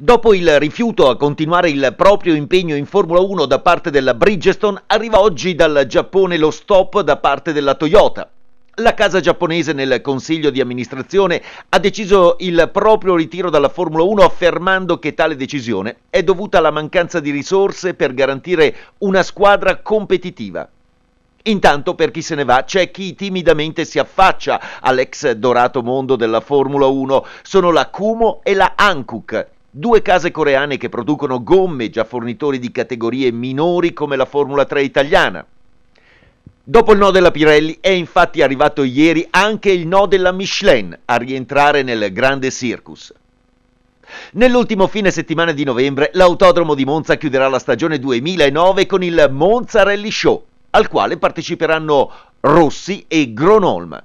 Dopo il rifiuto a continuare il proprio impegno in Formula 1 da parte della Bridgestone, arriva oggi dal Giappone lo stop da parte della Toyota. La casa giapponese nel consiglio di amministrazione ha deciso il proprio ritiro dalla Formula 1 affermando che tale decisione è dovuta alla mancanza di risorse per garantire una squadra competitiva. Intanto per chi se ne va c'è chi timidamente si affaccia all'ex dorato mondo della Formula 1, sono la Kumo e la Hankook, Due case coreane che producono gomme già fornitori di categorie minori come la Formula 3 italiana. Dopo il no della Pirelli è infatti arrivato ieri anche il no della Michelin a rientrare nel grande circus. Nell'ultimo fine settimana di novembre l'autodromo di Monza chiuderà la stagione 2009 con il Monza Rally Show, al quale parteciperanno Rossi e Gronholm.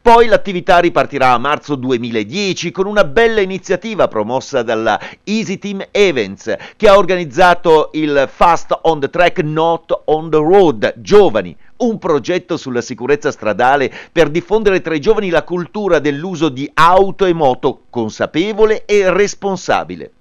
Poi l'attività ripartirà a marzo 2010 con una bella iniziativa promossa dalla Easy Team Events che ha organizzato il Fast on the Track Not on the Road Giovani, un progetto sulla sicurezza stradale per diffondere tra i giovani la cultura dell'uso di auto e moto consapevole e responsabile.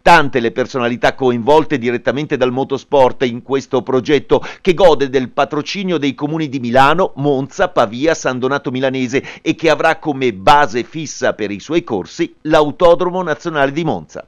Tante le personalità coinvolte direttamente dal motorsport in questo progetto che gode del patrocinio dei comuni di Milano, Monza, Pavia, San Donato Milanese e che avrà come base fissa per i suoi corsi l'Autodromo Nazionale di Monza.